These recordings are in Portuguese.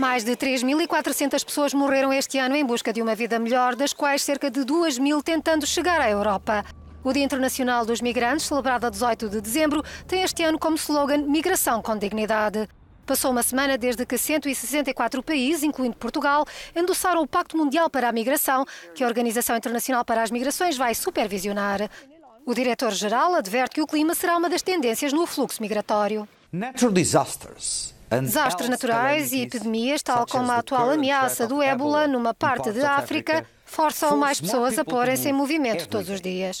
Mais de 3.400 pessoas morreram este ano em busca de uma vida melhor, das quais cerca de 2.000 tentando chegar à Europa. O Dia Internacional dos Migrantes, celebrado a 18 de dezembro, tem este ano como slogan Migração com Dignidade. Passou uma semana desde que 164 países, incluindo Portugal, endossaram o Pacto Mundial para a Migração, que a Organização Internacional para as Migrações vai supervisionar. O diretor-geral adverte que o clima será uma das tendências no fluxo migratório. Natural disasters Desastres naturais e epidemias, tal como a atual ameaça do ébola numa parte da África, forçam mais pessoas a porem-se em movimento todos os dias.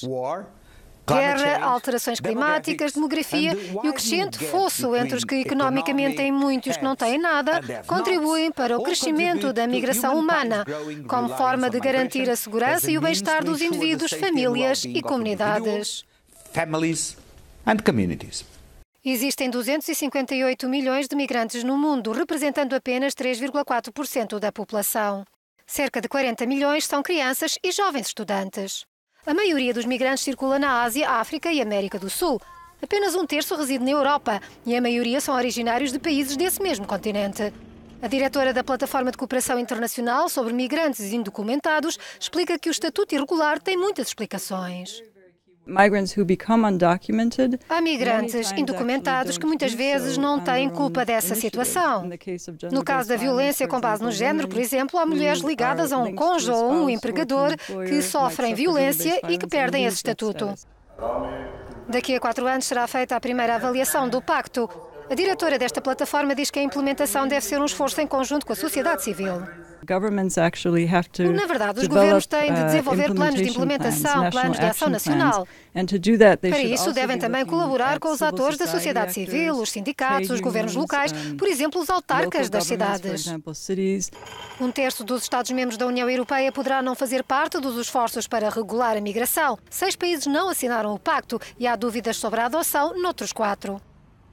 Guerra, alterações climáticas, demografia e o crescente fosso entre os que economicamente têm muito e os que não têm nada contribuem para o crescimento da migração humana, como forma de garantir a segurança e o bem-estar dos indivíduos, famílias e comunidades. Existem 258 milhões de migrantes no mundo, representando apenas 3,4% da população. Cerca de 40 milhões são crianças e jovens estudantes. A maioria dos migrantes circula na Ásia, África e América do Sul. Apenas um terço reside na Europa e a maioria são originários de países desse mesmo continente. A diretora da Plataforma de Cooperação Internacional sobre Migrantes Indocumentados explica que o estatuto irregular tem muitas explicações. Há migrantes indocumentados que muitas vezes não têm culpa dessa situação. No caso da violência com base no género, por exemplo, há mulheres ligadas a um cônjuge ou um empregador que sofrem violência e que perdem esse estatuto. Daqui a quatro anos será feita a primeira avaliação do pacto. A diretora desta plataforma diz que a implementação deve ser um esforço em conjunto com a sociedade civil governments actually have to Na verdade, os governos têm de uh, desenvolver planos de implementação, planos de ação nacional. Para isso, devem também colaborar com os atores da sociedade civil, os sindicatos, os governos locais, por exemplo, os autarcas das cidades. Um terço dos Estados-membros da União Europeia poderá não fazer parte dos esforços para regular a migração. Seis países não assinaram o pacto e há dúvidas sobre a adoção noutros quatro.